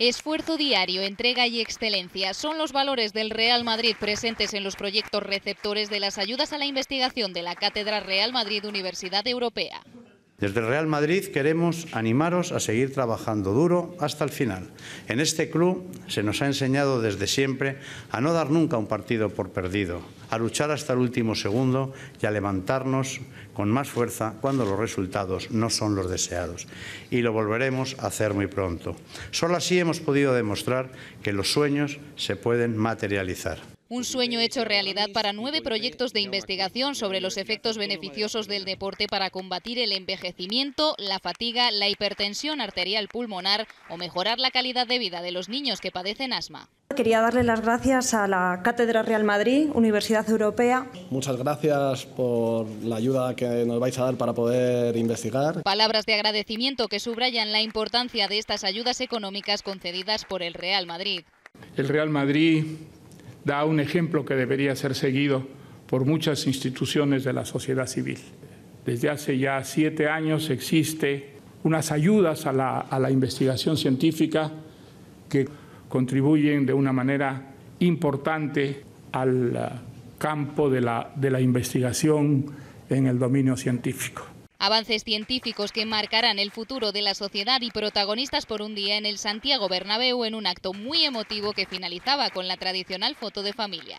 Esfuerzo diario, entrega y excelencia son los valores del Real Madrid presentes en los proyectos receptores de las ayudas a la investigación de la Cátedra Real Madrid Universidad Europea. Desde el Real Madrid queremos animaros a seguir trabajando duro hasta el final. En este club se nos ha enseñado desde siempre a no dar nunca un partido por perdido, a luchar hasta el último segundo y a levantarnos con más fuerza cuando los resultados no son los deseados. Y lo volveremos a hacer muy pronto. Solo así hemos podido demostrar que los sueños se pueden materializar un sueño hecho realidad para nueve proyectos de investigación sobre los efectos beneficiosos del deporte para combatir el envejecimiento, la fatiga, la hipertensión arterial pulmonar o mejorar la calidad de vida de los niños que padecen asma. Quería darle las gracias a la Cátedra Real Madrid, Universidad Europea. Muchas gracias por la ayuda que nos vais a dar para poder investigar. Palabras de agradecimiento que subrayan la importancia de estas ayudas económicas concedidas por el Real Madrid. El Real Madrid da un ejemplo que debería ser seguido por muchas instituciones de la sociedad civil. Desde hace ya siete años existe unas ayudas a la, investigación científica que contribuyen de una manera importante al ah, campo de la investigación en el dominio científico. Avances científicos que marcarán el futuro de la sociedad y protagonistas por un día en el Santiago Bernabéu en un acto muy emotivo que finalizaba con la tradicional foto de familia.